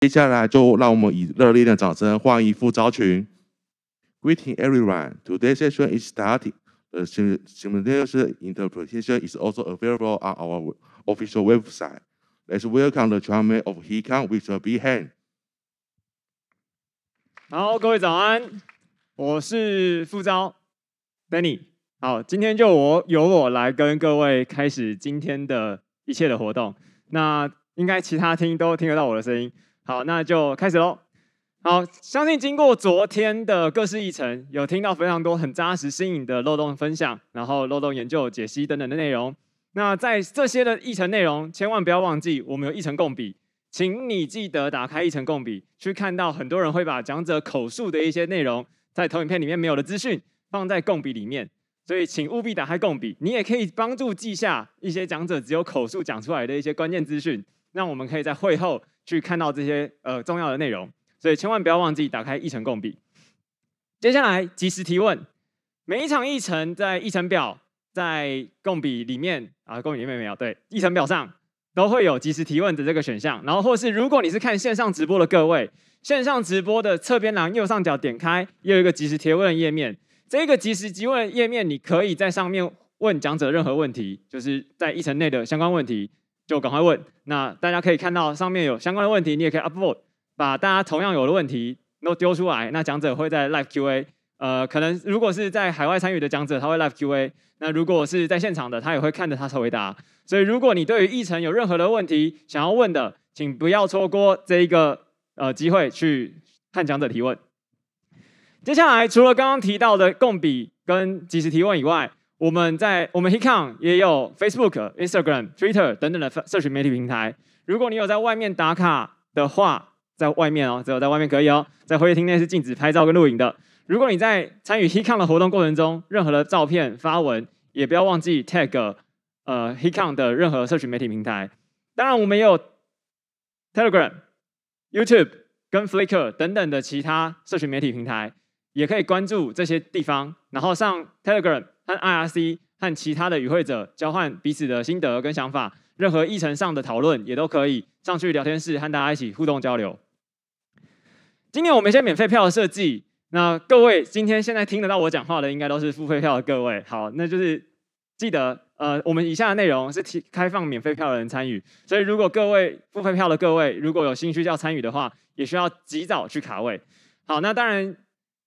接下来就让我们以热烈的掌声欢迎副招群。Greeting everyone, today session s is starting. The s i m u l t a n e o u s interpretation is also available on our official website. Let's welcome the chairman of Hikang with a big hand. 好，各位早安，我是副招 Danny。好，今天就我由我来跟各位开始今天的一切的活动。那应该其他听都听得到我的声音。好，那就开始喽。好，相信经过昨天的各式议程，有听到非常多很扎实、新颖的漏洞分享，然后漏洞研究、解析等等的内容。那在这些的议程内容，千万不要忘记我们有议程共笔，请你记得打开议程共笔，去看到很多人会把讲者口述的一些内容，在投影片里面没有的资讯，放在共笔里面。所以，请务必打开共笔，你也可以帮助记下一些讲者只有口述讲出来的一些关键资讯，那我们可以在会后。去看到这些呃重要的内容，所以千万不要忘记打开议程共笔。接下来及时提问，每一场议程在议程表在共笔里面啊共笔里面没有对议程表上都会有及时提问的这个选项。然后或是如果你是看线上直播的各位，线上直播的侧边栏右上角点开有一个及时提问页面，这个及时提问页面你可以在上面问讲者任何问题，就是在议程内的相关问题。就赶快问。那大家可以看到上面有相关的问题，你也可以 upload，把大家同样有的问题都丢出来。那讲者会在 live Q A，呃，可能如果是在海外参与的讲者，他会 live Q A；那如果是在现场的，他也会看着他回答。所以，如果你对于议程有任何的问题想要问的，请不要错过这一个呃机会去看讲者提问。接下来，除了刚刚提到的供比跟即时提问以外，我们在我们 h e c k o n 也有 Facebook、Instagram、Twitter 等等的社群媒体平台。如果你有在外面打卡的话，在外面哦，只有在外面可以哦，在会议厅内是禁止拍照跟录影的。如果你在参与 h e c k o n 的活动过程中，任何的照片发文，也不要忘记 Tag 呃 h e c k c o n 的任何社群媒体平台。当然，我们有 Telegram、YouTube 跟 Flickr 等等的其他社群媒体平台，也可以关注这些地方，然后上 Telegram。和 IRC 和其他的与会者交换彼此的心得跟想法，任何议程上的讨论也都可以上去聊天室和大家一起互动交流。今年我们一些免费票的设计，那各位今天现在听得到我讲话的，应该都是付费票的各位。好，那就是记得，呃，我们以下的内容是开放免费票的人参与，所以如果各位付费票的各位如果有兴趣要参与的话，也需要及早去卡位。好，那当然，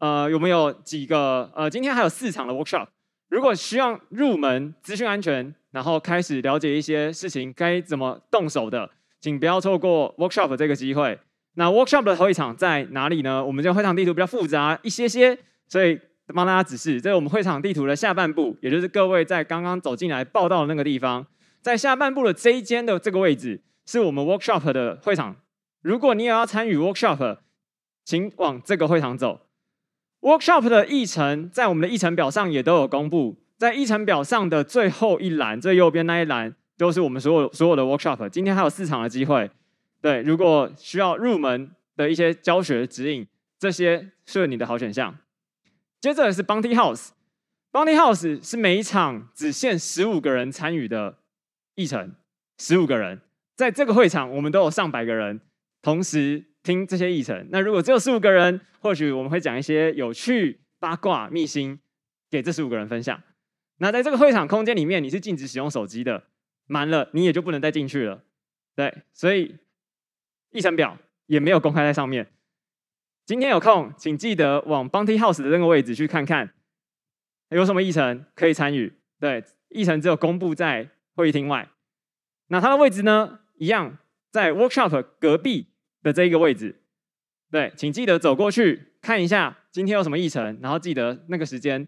呃，有没有几个，呃，今天还有四场的 workshop。如果希望入门资讯安全，然后开始了解一些事情该怎么动手的，请不要错过 workshop 这个机会。那 workshop 的头一场在哪里呢？我们这会场地图比较复杂一些些，所以帮大家指示，这是我们会场地图的下半部，也就是各位在刚刚走进来报道的那个地方，在下半部的这一间的这个位置，是我们 workshop 的会场。如果你也要参与 workshop，请往这个会场走。Workshop 的议程在我们的议程表上也都有公布，在议程表上的最后一栏，最右边那一栏，就是我们所有所有的 Workshop。今天还有四场的机会，对，如果需要入门的一些教学指引，这些是你的好选项。接着是 Bounty House，Bounty House 是每一场只限十五个人参与的议程，十五个人，在这个会场我们都有上百个人，同时。听这些议程。那如果只有十五个人，或许我们会讲一些有趣八卦、秘辛给这十五个人分享。那在这个会场空间里面，你是禁止使用手机的。满了，你也就不能再进去了。对，所以议程表也没有公开在上面。今天有空，请记得往 Bounty House 的那个位置去看看，有什么议程可以参与。对，议程只有公布在会议厅外。那它的位置呢，一样在 Workshop 隔壁。的这一个位置，对，请记得走过去看一下今天有什么议程，然后记得那个时间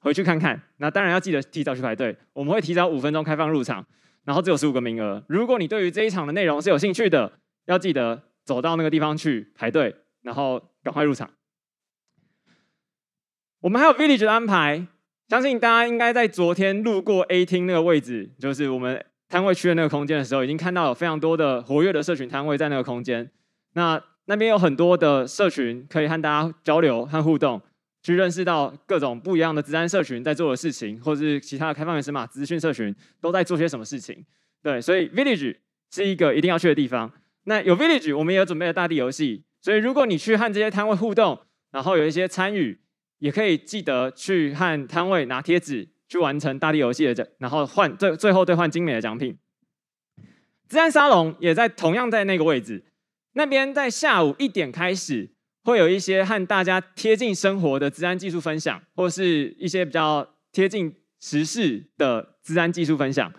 回去看看。那当然要记得提早去排队，我们会提早五分钟开放入场，然后只有十五个名额。如果你对于这一场的内容是有兴趣的，要记得走到那个地方去排队，然后赶快入场。我们还有 village 的安排，相信大家应该在昨天路过 A 厅那个位置，就是我们摊位区的那个空间的时候，已经看到有非常多的活跃的社群摊位在那个空间。那那边有很多的社群可以和大家交流和互动，去认识到各种不一样的治安社群在做的事情，或者是其他的开放源神码资讯社群都在做些什么事情。对，所以 Village 是一个一定要去的地方。那有 Village，我们也有准备了大地游戏，所以如果你去和这些摊位互动，然后有一些参与，也可以记得去和摊位拿贴纸，去完成大地游戏的奖，然后换最最后兑换精美的奖品。自然沙龙也在同样在那个位置。那边在下午一点开始，会有一些和大家贴近生活的治安技术分享，或是一些比较贴近时事的治安技术分享。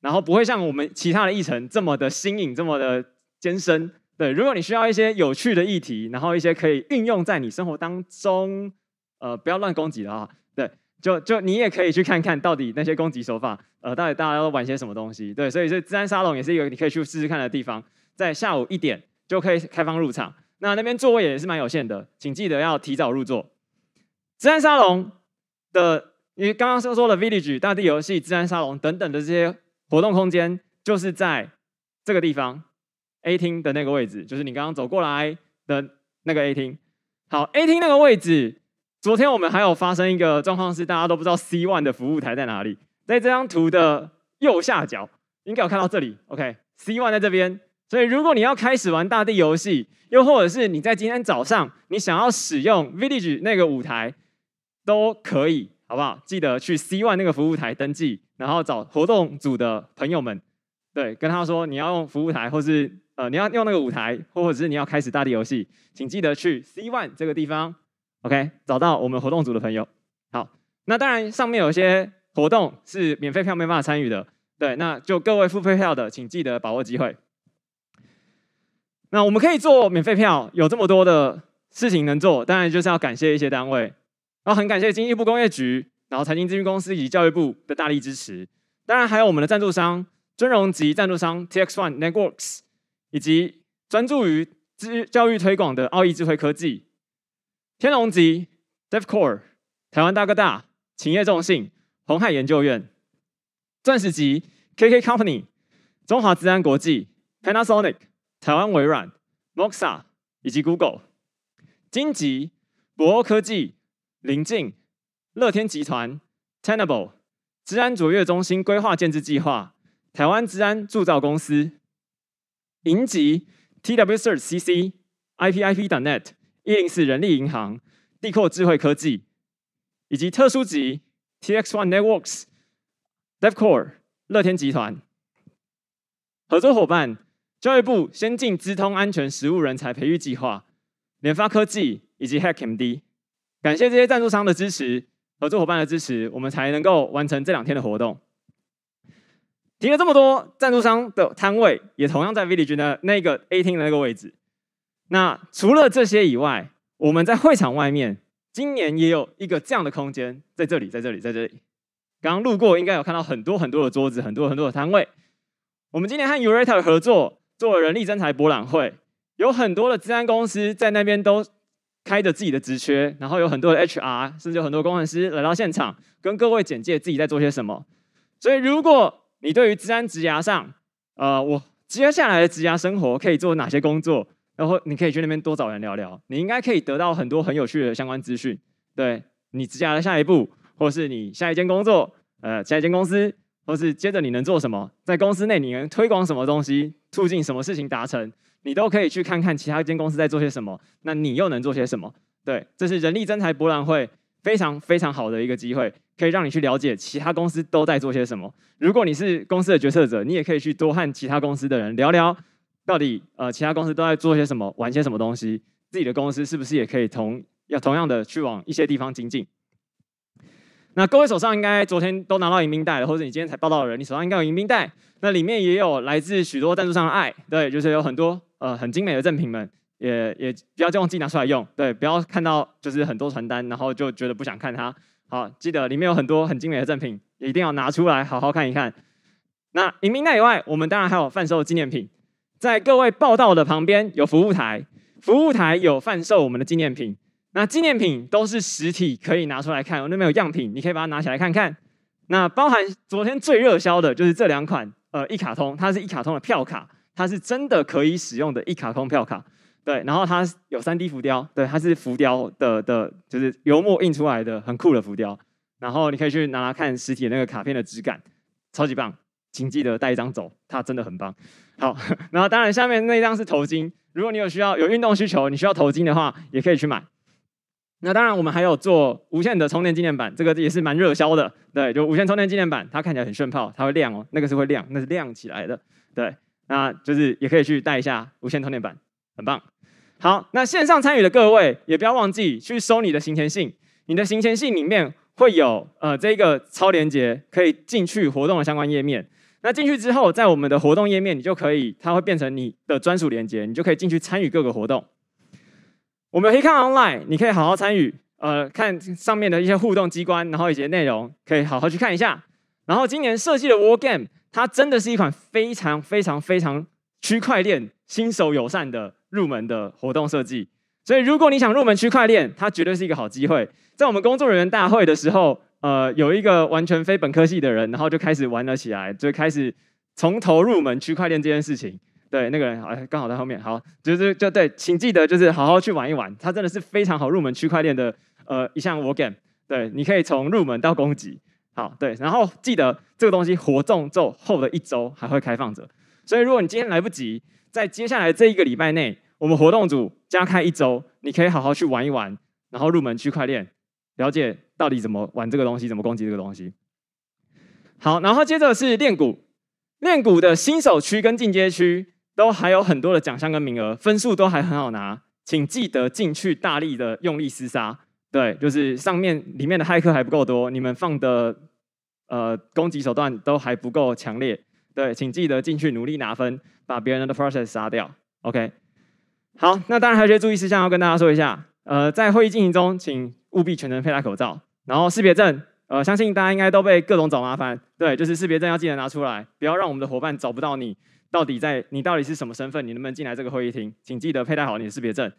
然后不会像我们其他的议程这么的新颖，这么的艰深。对，如果你需要一些有趣的议题，然后一些可以运用在你生活当中，呃，不要乱攻击的啊。对，就就你也可以去看看到底那些攻击手法，呃，到底大家都玩些什么东西。对，所以这自安沙龙也是一个你可以去试试看的地方。在下午一点就可以开放入场。那那边座位也是蛮有限的，请记得要提早入座。自然沙龙的，你刚刚说说的 Village 大地游戏、自然沙龙等等的这些活动空间，就是在这个地方 A 厅的那个位置，就是你刚刚走过来的那个 A 厅。好，A 厅那个位置，昨天我们还有发生一个状况是，大家都不知道 C one 的服务台在哪里，在这张图的右下角，应该有看到这里。OK，C one 在这边。所以，如果你要开始玩大地游戏，又或者是你在今天早上你想要使用 Village 那个舞台，都可以，好不好？记得去 C One 那个服务台登记，然后找活动组的朋友们，对，跟他说你要用服务台，或是呃你要用那个舞台，或者是你要开始大地游戏，请记得去 C One 这个地方，OK？找到我们活动组的朋友。好，那当然上面有些活动是免费票没办法参与的，对，那就各位付费票的，请记得把握机会。那我们可以做免费票，有这么多的事情能做，当然就是要感谢一些单位，然后很感谢经济部工业局，然后财经咨询公司以及教育部的大力支持，当然还有我们的赞助商尊荣级赞助商 TX One Networks，以及专注于资教育推广的奥义智慧科技、天龙级 d e v Core、台湾大哥大、企业众信、鸿海研究院、钻石级 KK Company、中华资安国际、Panasonic。台湾微软、Moxa 以及 Google、金吉、博欧科技、林进、乐天集团、Tenable、治安卓越中心规划建制计划、台湾治安铸造公司、银吉、TWSRC e、CC IPIP 等 net、一零四人力银行、地阔智慧科技，以及特殊级 TX One Networks、DevCore、乐天集团合作伙伴。教育部先进资通安全实务人才培育计划、联发科技以及 HackMD，感谢这些赞助商的支持、合作伙伴的支持，我们才能够完成这两天的活动。提了这么多赞助商的摊位，也同样在 Village 的那个 A 厅的那个位置。那除了这些以外，我们在会场外面，今年也有一个这样的空间，在这里，在这里，在这里。刚路过应该有看到很多很多的桌子，很多很多的摊位。我们今年和 Urate 合作。做人力增材博览会，有很多的资安公司在那边都开着自己的职缺，然后有很多的 HR 甚至有很多工程师来到现场，跟各位简介自己在做些什么。所以，如果你对于资安职涯上，呃，我接下来的职涯生活可以做哪些工作，然后你可以去那边多找人聊聊，你应该可以得到很多很有趣的相关资讯。对你职涯的下一步，或是你下一间工作，呃，下一间公司，或是接着你能做什么，在公司内你能推广什么东西？促进什么事情达成，你都可以去看看其他一间公司在做些什么，那你又能做些什么？对，这是人力增才博览会非常非常好的一个机会，可以让你去了解其他公司都在做些什么。如果你是公司的决策者，你也可以去多和其他公司的人聊聊，到底呃其他公司都在做些什么，玩些什么东西，自己的公司是不是也可以同要同样的去往一些地方精进。那各位手上应该昨天都拿到迎宾袋了，或者你今天才报道的人，你手上应该有迎宾袋，那里面也有来自许多赞助商的爱，对，就是有很多呃很精美的赠品们，也也不要忘记拿出来用，对，不要看到就是很多传单，然后就觉得不想看它，好，记得里面有很多很精美的赠品，一定要拿出来好好看一看。那迎宾袋以外，我们当然还有贩售纪念品，在各位报道的旁边有服务台，服务台有贩售我们的纪念品。那纪念品都是实体，可以拿出来看。我那边有样品，你可以把它拿起来看看。那包含昨天最热销的就是这两款，呃，一卡通，它是一卡通的票卡，它是真的可以使用的一卡通票卡，对。然后它有 3D 浮雕，对，它是浮雕的的，就是油墨印出来的很酷的浮雕。然后你可以去拿来看实体那个卡片的质感，超级棒。请记得带一张走，它真的很棒。好，然后当然下面那一张是头巾，如果你有需要，有运动需求，你需要头巾的话，也可以去买。那当然，我们还有做无线的充电纪念版，这个也是蛮热销的，对，就无线充电纪念版，它看起来很炫炮，它会亮哦，那个是会亮，那是亮起来的，对，那就是也可以去带一下无线充电板，很棒。好，那线上参与的各位也不要忘记去收你的行前信，你的行前信里面会有呃这一个超连接，可以进去活动的相关页面。那进去之后，在我们的活动页面，你就可以它会变成你的专属连接，你就可以进去参与各个活动。我们可以看 online，你可以好好参与，呃，看上面的一些互动机关，然后一些内容，可以好好去看一下。然后今年设计的 War Game，它真的是一款非常非常非常区块链新手友善的入门的活动设计。所以如果你想入门区块链，它绝对是一个好机会。在我们工作人员大会的时候，呃，有一个完全非本科系的人，然后就开始玩了起来，就开始从头入门区块链这件事情。对，那个人哎，刚好在后面。好，就是就对，请记得就是好好去玩一玩，它真的是非常好入门区块链的呃一项 war game。对，你可以从入门到攻击。好，对，然后记得这个东西活动之后的一周还会开放着，所以如果你今天来不及，在接下来这一个礼拜内，我们活动组加开一周，你可以好好去玩一玩，然后入门区块链，了解到底怎么玩这个东西，怎么攻击这个东西。好，然后接着是练鼓。练鼓的新手区跟进阶区。都还有很多的奖项跟名额，分数都还很好拿，请记得进去大力的用力厮杀。对，就是上面里面的骇客还不够多，你们放的呃攻击手段都还不够强烈。对，请记得进去努力拿分，把别人的 process 杀掉。OK，好，那当然还有一些注意事项要跟大家说一下。呃，在会议进行中，请务必全程佩戴口罩，然后识别证。呃，相信大家应该都被各种找麻烦。对，就是识别证要记得拿出来，不要让我们的伙伴找不到你。到底在你到底是什么身份？你能不能进来这个会议厅？请记得佩戴好你的识别证。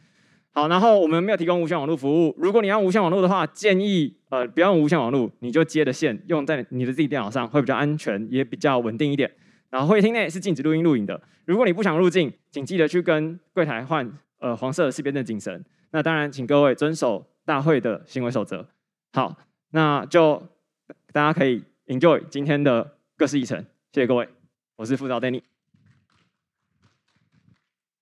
好，然后我们没有提供无线网络服务。如果你要无线网络的话，建议呃不要用无线网络，你就接的线用在你的自己电脑上，会比较安全，也比较稳定一点。然后会议厅内是禁止录音录影的。如果你不想入境，请记得去跟柜台换呃黄色的识别的警绳。那当然，请各位遵守大会的行为守则。好，那就大家可以 enjoy 今天的各式议程。谢谢各位，我是副导 Danny。